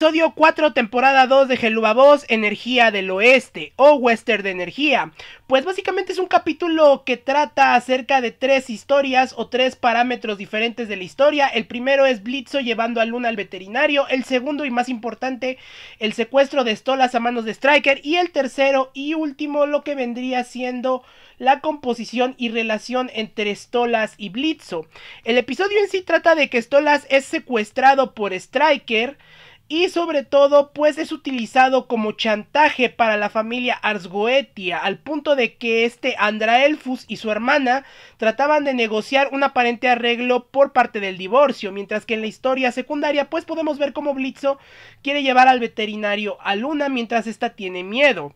Episodio 4, temporada 2 de Boss Energía del Oeste o Western de Energía. Pues básicamente es un capítulo que trata acerca de tres historias o tres parámetros diferentes de la historia. El primero es Blitzo llevando a Luna al veterinario. El segundo y más importante, el secuestro de Stolas a manos de Striker. Y el tercero y último, lo que vendría siendo la composición y relación entre Stolas y Blitzo. El episodio en sí trata de que Stolas es secuestrado por Striker y sobre todo pues es utilizado como chantaje para la familia Arsgoetia al punto de que este Andraelfus y su hermana trataban de negociar un aparente arreglo por parte del divorcio, mientras que en la historia secundaria pues podemos ver cómo Blitzo quiere llevar al veterinario a Luna mientras esta tiene miedo.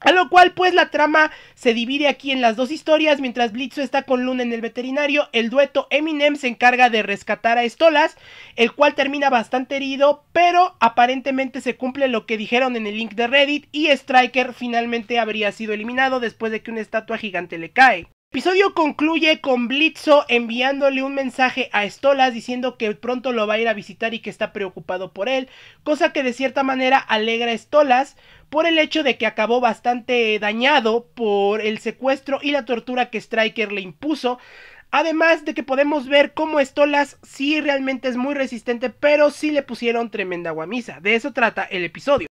A lo cual, pues, la trama se divide aquí en las dos historias. Mientras Blitz está con Luna en el veterinario, el dueto Eminem se encarga de rescatar a Stolas el cual termina bastante herido, pero aparentemente se cumple lo que dijeron en el link de Reddit y Striker finalmente habría sido eliminado después de que una estatua gigante le cae episodio concluye con Blitzo enviándole un mensaje a Stolas diciendo que pronto lo va a ir a visitar y que está preocupado por él, cosa que de cierta manera alegra a Stolas por el hecho de que acabó bastante dañado por el secuestro y la tortura que Striker le impuso. Además de que podemos ver cómo Stolas sí realmente es muy resistente, pero sí le pusieron tremenda guamisa. De eso trata el episodio.